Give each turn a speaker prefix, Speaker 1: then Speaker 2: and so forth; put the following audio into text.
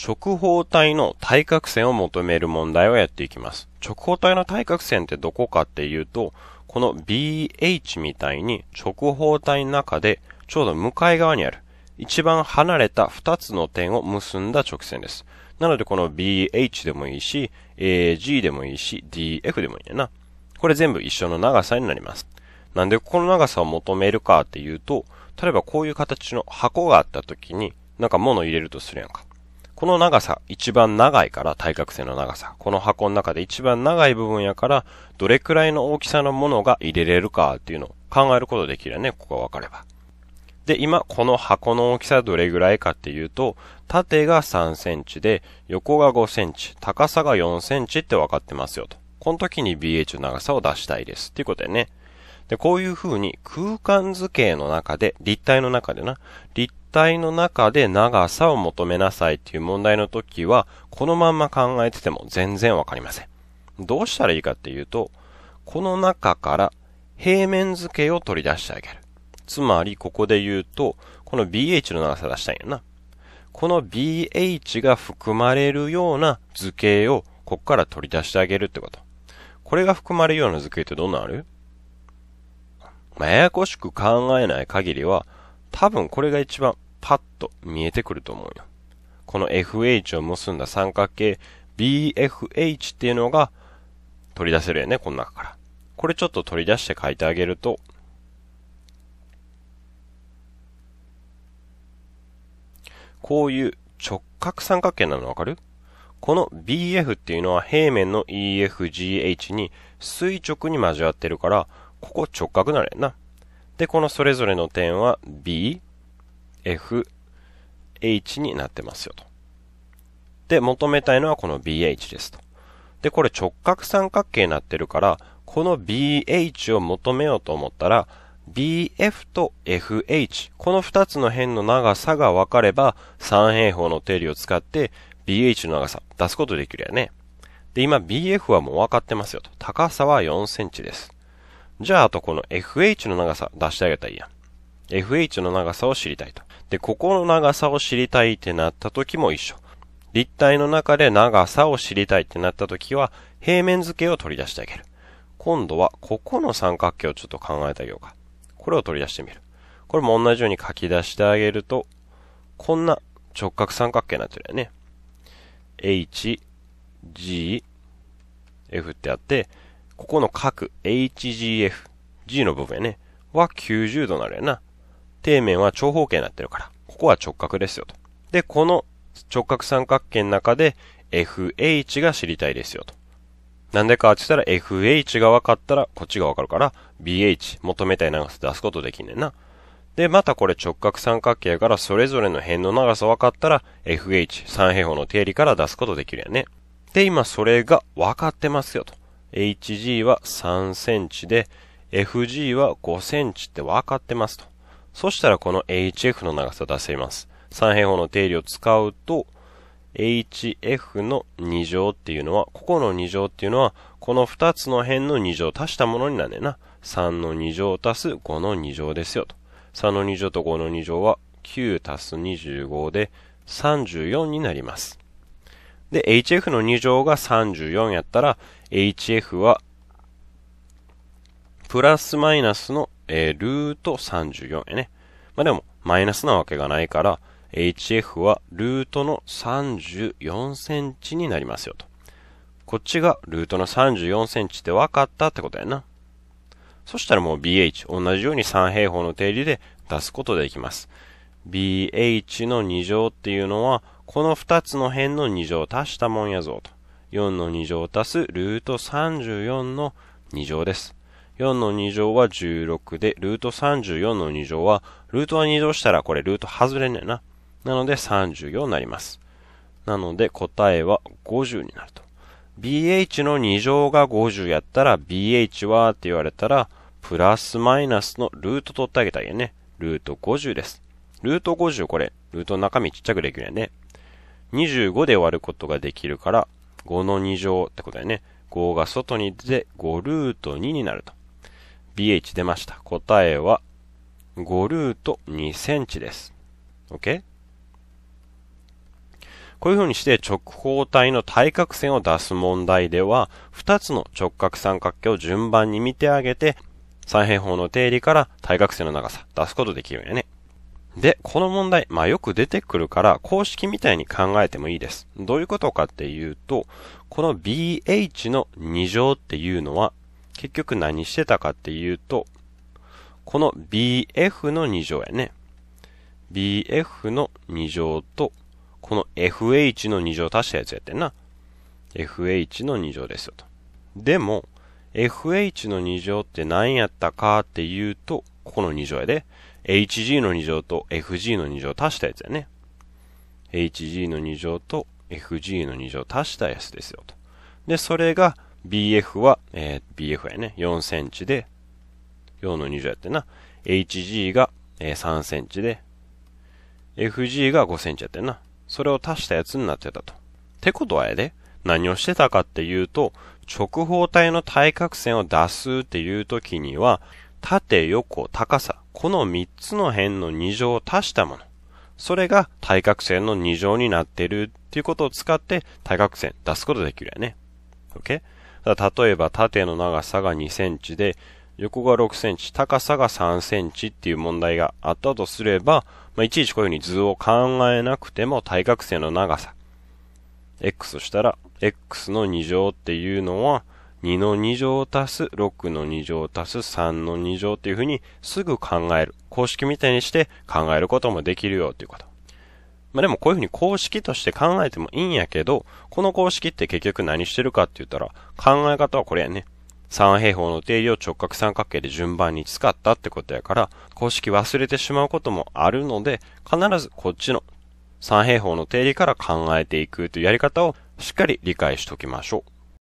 Speaker 1: 直方体の対角線を求める問題をやっていきます。直方体の対角線ってどこかっていうと、この BH みたいに直方体の中でちょうど向かい側にある、一番離れた2つの点を結んだ直線です。なのでこの BH でもいいし、AG でもいいし、DF でもいいな。これ全部一緒の長さになります。なんでこの長さを求めるかっていうと、例えばこういう形の箱があった時に、なんか物を入れるとするやんか。この長さ、一番長いから対角線の長さ。この箱の中で一番長い部分やから、どれくらいの大きさのものが入れれるかっていうのを考えることできるよね、ここがわかれば。で、今、この箱の大きさどれぐらいかっていうと、縦が3センチで、横が5センチ、高さが4センチって分かってますよと。この時に BH の長さを出したいです。っていうことだよね。で、こういう風に空間図形の中で、立体の中でな、立体の中で長さを求めなさいっていう問題の時は、このまんま考えてても全然わかりません。どうしたらいいかっていうと、この中から平面図形を取り出してあげる。つまり、ここで言うと、この BH の長さ出したいんやな。この BH が含まれるような図形をここから取り出してあげるってこと。これが含まれるような図形ってどんなのあるまあ、ややこしく考えない限りは、多分これが一番パッと見えてくると思うよ。この FH を結んだ三角形 BFH っていうのが取り出せるよね、この中から。これちょっと取り出して書いてあげると、こういう直角三角形なのわかるこの BF っていうのは平面の EFGH に垂直に交わってるから、ここ直角なれな。で、このそれぞれの点は B、FH になってますよと。で、求めたいのはこの BH ですと。で、これ直角三角形になってるから、この BH を求めようと思ったら、BF と FH、この2つの辺の長さが分かれば、三平方の定理を使って BH の長さ出すことできるよね。で、今 BF はもう分かってますよと。高さは4センチです。じゃあ、あとこの FH の長さ出してあげたらいいやん。FH の長さを知りたいと。で、ここの長さを知りたいってなった時も一緒。立体の中で長さを知りたいってなった時は、平面図形を取り出してあげる。今度は、ここの三角形をちょっと考えてあげようか。これを取り出してみる。これも同じように書き出してあげると、こんな直角三角形になってるよね。h, g, f ってあって、ここの角 hgf、g の部分やね、は90度になるやな。底面は長方形になってるから、ここは直角ですよと。で、この直角三角形の中で FH が知りたいですよと。なんでかって言ったら FH が分かったらこっちが分かるから BH 求めたい長さ出すことできんねんな。で、またこれ直角三角形やからそれぞれの辺の長さ分かったら FH 三平方の定理から出すことできるやね。で、今それが分かってますよと。HG は3センチで FG は5センチって分かってますと。そしたらこの HF の長さを出せます。三平方の定理を使うと、HF の2乗っていうのは、ここの2乗っていうのは、この2つの辺の2乗を足したものになんねんな。3の2乗足す5の2乗ですよと。3の2乗と5の2乗は9足す25で34になります。で、HF の2乗が34やったら、HF は、プラスマイナスのえー、ルート34やね。まあ、でも、マイナスなわけがないから、hf はルートの34センチになりますよと。こっちがルートの34センチって分かったってことやな。そしたらもう bh、同じように三平方の定理で出すことでいきます。bh の2乗っていうのは、この2つの辺の2乗を足したもんやぞと。4の2乗を足すルート34の2乗です。4の2乗は16で、ルート34の2乗は、ルートは2乗したらこれルート外れねえな。なので34になります。なので答えは50になると。bh の2乗が50やったら bh はって言われたら、プラスマイナスのルート取ってあげたいよね。ルート50です。ルート50これ、ルートの中身ちっちゃくできるよね。25で割ることができるから、5の2乗ってことだよね。5が外に出て5ルート2になると。BH 出ました。答えは5ルート2センチです。OK? こういう風にして直方体の対角線を出す問題では、2つの直角三角形を順番に見てあげて、三平方の定理から対角線の長さ出すことできるよね。で、この問題、まあよく出てくるから公式みたいに考えてもいいです。どういうことかっていうと、この BH の2乗っていうのは結局何してたかっていうと、この BF の2乗やね。BF の2乗と、この FH の2乗足したやつやってんな。FH の2乗ですよと。でも、FH の2乗って何やったかっていうと、ここの2乗やで。HG の2乗と FG の2乗足したやつやね。HG の2乗と FG の2乗足したやつですよと。で、それが BF は、えー、BF やね、4センチで、4の20やってな。HG が、えー、3センチで、FG が5センチやってな。それを足したやつになってたと。てことはやで、何をしてたかっていうと、直方体の対角線を出すっていう時には、縦、横、高さ、この3つの辺の2乗を足したもの。それが対角線の2乗になってるっていうことを使って対角線出すことできるやね。OK? 例えば縦の長さが2センチで、横が6センチ、高さが3センチっていう問題があったとすれば、まあ、いちいちこういうふうに図を考えなくても対角線の長さ、x としたら、x の2乗っていうのは、2の2乗足す6の2乗足す3の2乗っていうふうにすぐ考える。公式みたいにして考えることもできるよということ。まあ、でもこういうふうに公式として考えてもいいんやけど、この公式って結局何してるかって言ったら、考え方はこれやね。三平方の定理を直角三角形で順番に使ったってことやから、公式忘れてしまうこともあるので、必ずこっちの三平方の定理から考えていくというやり方をしっかり理解しておきましょう。